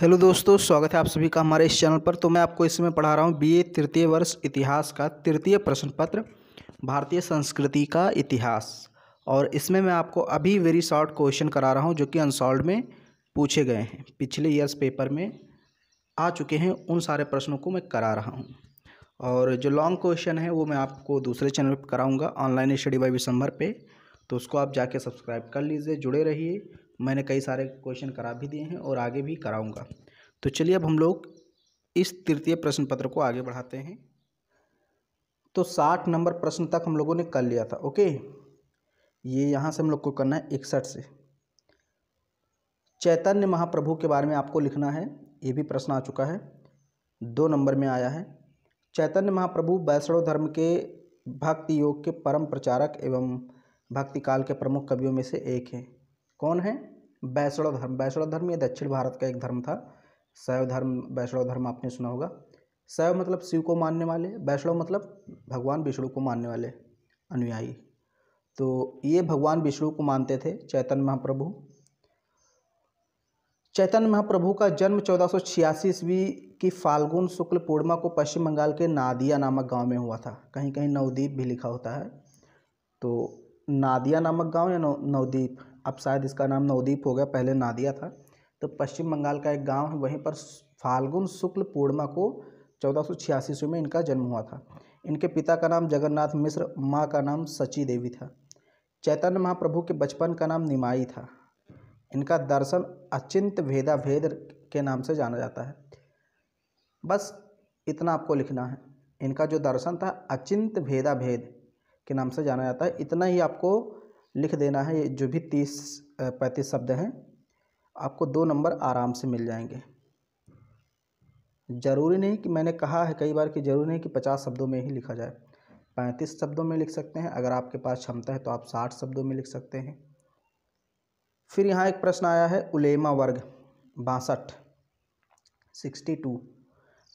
hello दोस्तों स्वागत है आप सभी का हमारे इस चैनल पर तो मैं आपको इसमें पढ़ा रहा हूँ बीए तृतीय वर्ष इतिहास का तृतीय प्रश्न पत्र भारतीय संस्कृति का इतिहास और इसमें मैं आपको अभी वेरी शॉर्ट क्वेश्चन करा रहा हूँ जो कि अनसॉल्व में पूछे गए हैं पिछले ईयर्स पेपर में आ चुके हैं उन सारे प्रश्नों को मैं करा रहा हूँ और जो लॉन्ग क्वेश्चन है वो मैं आपको दूसरे चैनल पर कराऊँगा ऑनलाइन स्टडी बाई विसम्बर पर तो उसको आप जाके सब्सक्राइब कर लीजिए जुड़े रहिए मैंने कई सारे क्वेश्चन करा भी दिए हैं और आगे भी कराऊंगा तो चलिए अब हम लोग इस तृतीय प्रश्न पत्र को आगे बढ़ाते हैं तो साठ नंबर प्रश्न तक हम लोगों ने कर लिया था ओके ये यहाँ से हम लोग को करना है इकसठ से चैतन्य महाप्रभु के बारे में आपको लिखना है ये भी प्रश्न आ चुका है दो नंबर में आया है चैतन्य महाप्रभु वैष्णव धर्म के भक्ति योग के परम प्रचारक एवं भक्ति काल के प्रमुख कवियों में से एक हैं कौन है वैष्णव धर्म वैष्णव धर्म यह दक्षिण भारत का एक धर्म था शैव धर्म वैष्णव धर्म आपने सुना होगा शैव मतलब शिव को मानने वाले वैष्णव मतलब भगवान विष्णु को मानने वाले अनुयायी तो ये भगवान विष्णु को मानते थे चैतन्य महाप्रभु चैतन्य महाप्रभु का जन्म चौदह सौ छियासी ईस्वी की फाल्गुन शुक्ल पूर्णिमा को पश्चिम बंगाल के नादिया नामक गांव में हुआ था कहीं कहीं नवदीप भी लिखा होता है तो नादिया नामक गांव या नवदीप अब शायद इसका नाम नवदीप हो गया पहले नादिया था तो पश्चिम बंगाल का एक गांव है वहीं पर फाल्गुन शुक्ल पूर्णिमा को चौदह सौ में इनका जन्म हुआ था इनके पिता का नाम जगन्नाथ मिश्र माँ का नाम सची देवी था चैतन्य महाप्रभु के बचपन का नाम निमाई था इनका दर्शन अचिंत भेदा भेद के नाम से जाना जाता है बस इतना आपको लिखना है इनका जो दर्शन था अचिंत भेदा भेद के नाम से जाना जाता है इतना ही आपको लिख देना है ये जो भी तीस पैंतीस शब्द हैं आपको दो नंबर आराम से मिल जाएंगे ज़रूरी नहीं कि मैंने कहा है कई बार कि ज़रूरी नहीं कि पचास शब्दों में ही लिखा जाए पैंतीस शब्दों में लिख सकते हैं अगर आपके पास क्षमता है तो आप साठ शब्दों में लिख सकते हैं फिर यहाँ एक प्रश्न आया है उलेमा वर्ग बासठ सिक्सटी टू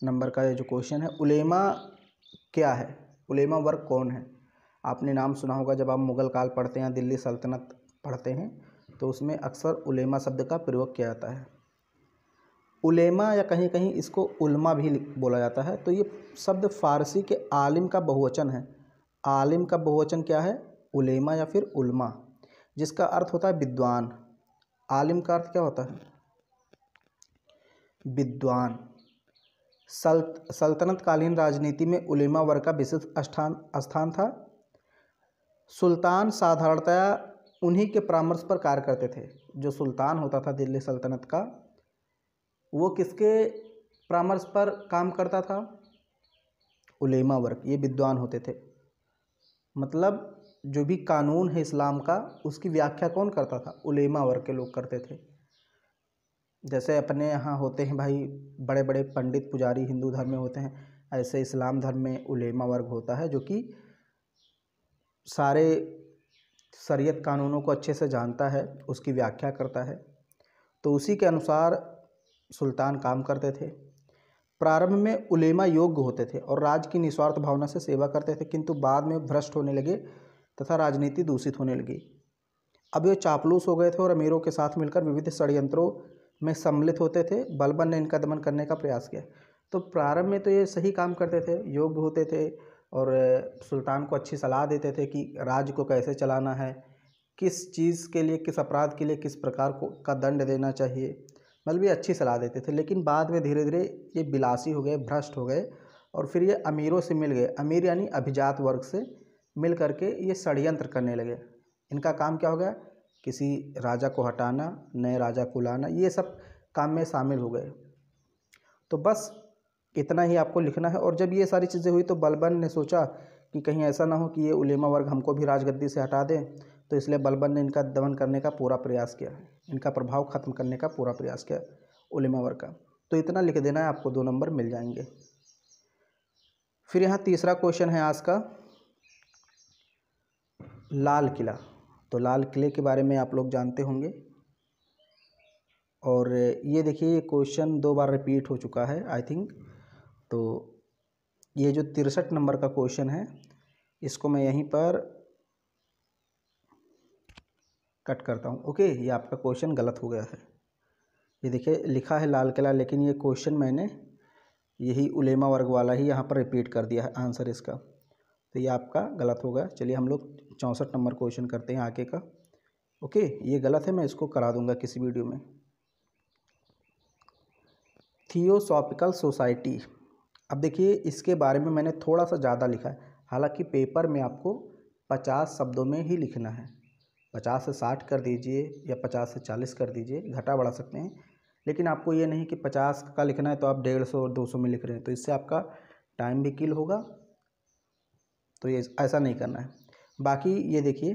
नंबर का ये जो क्वेश्चन है उलेमा क्या है उलेमा वर्ग कौन है आपने नाम सुना होगा जब आप मुग़ल काल पढ़ते हैं दिल्ली सल्तनत पढ़ते हैं तो उसमें अक्सर उलेमा शब्द का प्रयोग किया जाता है उलेमा या कहीं कहीं इसको उलमा भी बोला जाता है तो ये शब्द फ़ारसी के आलिम का बहुवचन है आलिम का बहुवचन क्या है उलेमा या फिर उलमा जिसका अर्थ होता है विद्वान आलिम का अर्थ क्या होता है विद्वान सल्त सल्तनत कालीन राजनीति में उलेमा वर्ग का विशिष्ट स्थान स्थान था सुल्तान साधारणतया उन्हीं के परामर्श पर कार्य करते थे जो सुल्तान होता था दिल्ली सल्तनत का वो किसके परामर्श पर काम करता था उलेमा वर्ग ये विद्वान होते थे मतलब जो भी कानून है इस्लाम का उसकी व्याख्या कौन करता था उलेमा वर्ग के लोग करते थे जैसे अपने यहाँ होते हैं भाई बड़े बड़े पंडित पुजारी हिंदू धर्म में होते हैं ऐसे इस्लाम धर्म में उलेमा वर्ग होता है जो कि सारे शरीयत कानूनों को अच्छे से जानता है उसकी व्याख्या करता है तो उसी के अनुसार सुल्तान काम करते थे प्रारंभ में उलेमा योग्य होते थे और राज्य की निस्वार्थ भावना से सेवा करते थे किंतु बाद में भ्रष्ट होने लगे तथा राजनीति दूषित होने लगी अब ये चापलूस हो गए थे और अमीरों के साथ मिलकर विविध षडयंत्रों में सम्मिलित होते थे बलबन ने इनका दमन करने का प्रयास किया तो प्रारंभ में तो ये सही काम करते थे योग्य होते थे और सुल्तान को अच्छी सलाह देते थे कि राज्य को कैसे चलाना है किस चीज़ के लिए किस अपराध के लिए किस प्रकार को का दंड देना चाहिए मतलब ये अच्छी सलाह देते थे लेकिन बाद में धीरे धीरे ये बिलासी हो गए भ्रष्ट हो गए और फिर ये अमीरों से मिल गए अमीर यानी अभिजात वर्ग से मिल करके ये षडयंत्र करने लगे इनका काम क्या हो गया किसी राजा को हटाना नए राजा को लाना ये सब काम में शामिल हो गए तो बस इतना ही आपको लिखना है और जब ये सारी चीज़ें हुई तो बलबन ने सोचा कि कहीं ऐसा ना हो कि ये उलेमा वर्ग हमको भी राजगद्दी से हटा दें तो इसलिए बलबन ने इनका दमन करने का पूरा प्रयास किया इनका प्रभाव ख़त्म करने का पूरा प्रयास किया उलेमा वर्ग का तो इतना लिख देना है आपको दो नंबर मिल जाएंगे फिर यहाँ तीसरा क्वेश्चन है आज का लाल किला तो लाल किले के बारे में आप लोग जानते होंगे और ये देखिए क्वेश्चन दो बार रिपीट हो चुका है आई थिंक तो ये जो तिरसठ नंबर का क्वेश्चन है इसको मैं यहीं पर कट करता हूँ ओके ये आपका क्वेश्चन गलत हो गया है ये देखिए लिखा है लाल किला लेकिन ये क्वेश्चन मैंने यही उलेमा वर्ग वाला ही यहाँ पर रिपीट कर दिया है आंसर इसका तो ये आपका गलत होगा चलिए हम लोग चौंसठ नंबर क्वेश्चन करते हैं आगे का ओके ये गलत है मैं इसको करा दूंगा किसी वीडियो में थियोसॉफिकल सोसाइटी अब देखिए इसके बारे में मैंने थोड़ा सा ज़्यादा लिखा है हालांकि पेपर में आपको पचास शब्दों में ही लिखना है पचास से साठ कर दीजिए या पचास से चालीस कर दीजिए घटा बढ़ा सकते हैं लेकिन आपको ये नहीं कि पचास का लिखना है तो आप डेढ़ सौ दो सौ में लिख रहे हैं तो इससे आपका टाइम भी किल होगा तो ये ऐसा नहीं करना है बाकी ये देखिए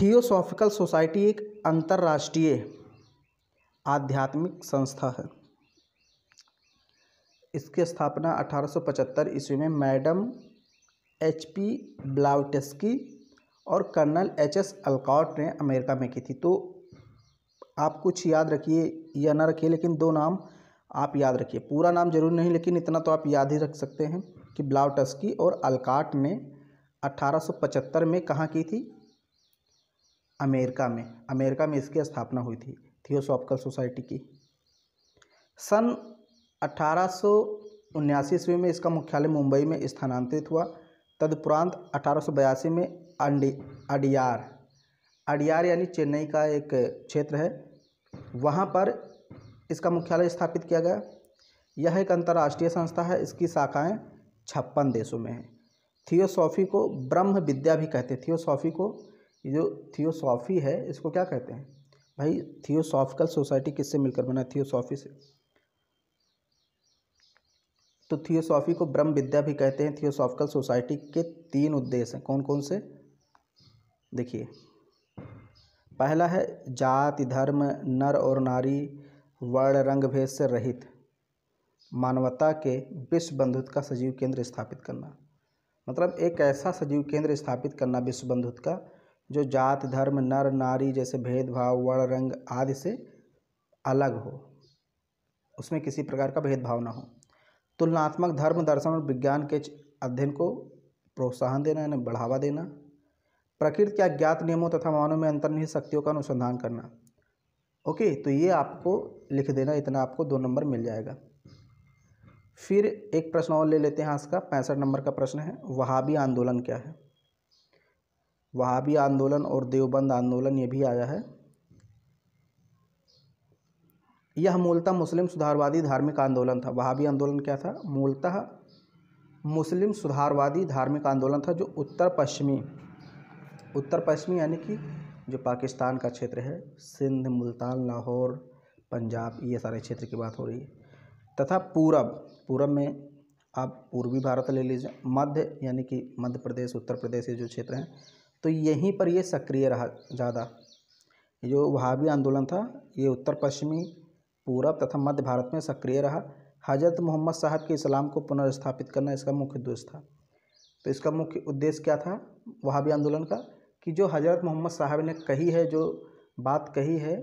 थियोसॉफिकल सोसाइटी एक अंतर्राष्ट्रीय आध्यात्मिक संस्था है इसकी स्थापना 1875 ईस्वी में मैडम एच पी ब्लाउटेस्की और कर्नल एच एस अलकाउट ने अमेरिका में की थी तो आप कुछ याद रखिए या ना रखिए लेकिन दो नाम आप याद रखिए पूरा नाम जरूर नहीं लेकिन इतना तो आप याद ही रख सकते हैं कि ब्लाउटस्की और अलकाट ने 1875 में कहाँ की थी अमेरिका में अमेरिका में इसकी स्थापना हुई थी थियोसॉफिकल सोसाइटी की सन अठारह ईस्वी में इसका मुख्यालय मुंबई में स्थानांतरित हुआ तदुपरांत अठारह में अंडी अडियार अडियार यानी चेन्नई का एक क्षेत्र है वहाँ पर इसका मुख्यालय स्थापित किया गया यह एक अंतर्राष्ट्रीय संस्था है इसकी शाखाएं छप्पन देशों में हैं थियोसॉफी को ब्रह्म विद्या भी कहते हैं थियोसॉफी को जो थियोसॉफी है इसको क्या कहते हैं भाई थियोसॉफिकल सोसाइटी किससे मिलकर बना थियोसॉफी से तो थियोसॉफी को ब्रह्म विद्या भी कहते हैं थियोसॉफिकल सोसाइटी के तीन उद्देश्य हैं कौन कौन से देखिए पहला है जाति धर्म नर और नारी वर्ण रंग भेद से रहित मानवता के विश्व बंधुत्व का सजीव केंद्र स्थापित करना मतलब एक ऐसा सजीव केंद्र स्थापित करना विश्व बंधुत्व का जो जात धर्म नर नारी जैसे भेदभाव वर्ण रंग आदि से अलग हो उसमें किसी प्रकार का भेदभाव ना हो तुलनात्मक धर्म दर्शन और विज्ञान के अध्ययन को प्रोत्साहन देना यानी बढ़ावा देना प्रकृति के अज्ञात नियमों तथा मानव में अंतर्निहित शक्तियों का अनुसंधान करना ओके तो ये आपको लिख देना इतना आपको दो नंबर मिल जाएगा फिर एक प्रश्न और ले लेते हैं इसका पैंसठ नंबर का प्रश्न है वहाबी आंदोलन क्या है वहाबी आंदोलन और देवबंद आंदोलन ये भी आया है यह मूलतः मुस्लिम सुधारवादी धार्मिक आंदोलन था वहाबी आंदोलन क्या था मूलतः मुस्लिम सुधारवादी धार्मिक आंदोलन था जो उत्तर पश्चिमी उत्तर पश्चिमी यानी कि जो पाकिस्तान का क्षेत्र है सिंध मुल्तान लाहौर पंजाब ये सारे क्षेत्र की बात हो रही है तथा पूरब पूरब में आप पूर्वी भारत ले लीजिए मध्य यानी कि मध्य प्रदेश उत्तर प्रदेश ये जो क्षेत्र हैं तो यहीं पर ये सक्रिय रहा ज़्यादा जो भी आंदोलन था ये उत्तर पश्चिमी पूरब तथा मध्य भारत में सक्रिय रहा हज़रत मोहम्मद साहब के इस्लाम को पुनर्स्थापित करना इसका मुख्य उद्देश्य था तो इसका मुख्य उद्देश्य क्या था वहाबी आंदोलन का कि जो हज़रत मोहम्मद साहब ने कही है जो बात कही है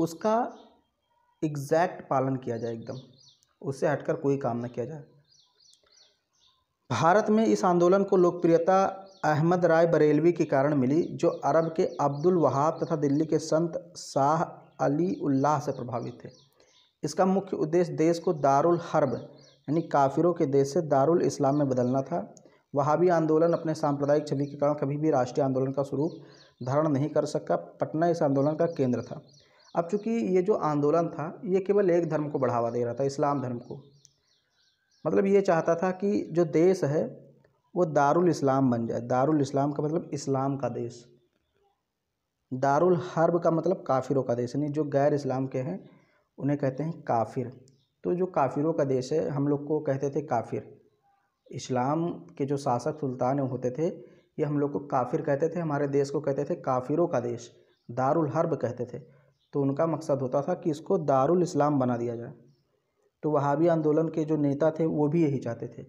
उसका एग्जैक्ट पालन किया जाए एकदम उससे हटकर कोई काम ना किया जाए भारत में इस आंदोलन को लोकप्रियता अहमद राय बरेलवी के कारण मिली जो अरब के अब्दुल वहाब तथा दिल्ली के संत शाह अली उल्लाह से प्रभावित थे इसका मुख्य उद्देश्य देश को दारुल हर्ब यानी काफिरों के देश से दारुल इस्लाम में बदलना था वहाबी आंदोलन अपने सांप्रदायिक छवि के कारण कभी भी राष्ट्रीय आंदोलन का स्वरूप धारण नहीं कर सका पटना इस आंदोलन का केंद्र था अब चूंकि ये जो आंदोलन था ये केवल एक धर्म को बढ़ावा दे रहा था इस्लाम धर्म को मतलब ये चाहता था कि जो देश है वो दारुल इस्लाम बन जाए दारुल इस्लाम का मतलब इस्लाम का देश दारुल हर्ब का मतलब काफिरों का देश यानी जो गैर इस्लाम के हैं उन्हें कहते हैं काफिर तो जो काफिरों का देश है हम लोग को कहते थे काफिर इस्लाम के जो शासक सुल्तान होते थे ये हम लोग को काफिर कहते थे हमारे देश को कहते थे काफिरों का देश दारुल हर्ब कहते थे तो उनका मकसद होता था कि इसको दारुल इस्लाम बना दिया जाए तो वहाबी आंदोलन के जो नेता थे वो भी यही चाहते थे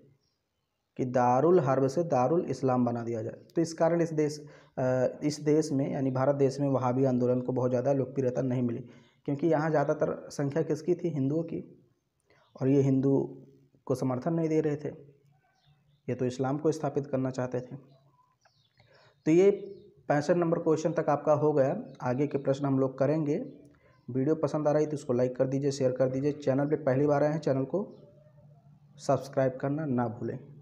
कि दारुल हर्ब से दारुल इस्लाम बना दिया जाए तो इस कारण इस देश इस देश में यानी भारत देश में वहावी आंदोलन को बहुत ज़्यादा लोकप्रियता नहीं मिली क्योंकि यहाँ ज़्यादातर संख्या किसकी थी हिंदुओं की और ये हिंदू को समर्थन नहीं दे रहे थे ये तो इस्लाम को स्थापित करना चाहते थे तो ये पैंसठ नंबर क्वेश्चन तक आपका हो गया आगे के प्रश्न हम लोग करेंगे वीडियो पसंद आ रही तो उसको लाइक कर दीजिए शेयर कर दीजिए चैनल पर पहली बार आए हैं चैनल को सब्सक्राइब करना ना भूलें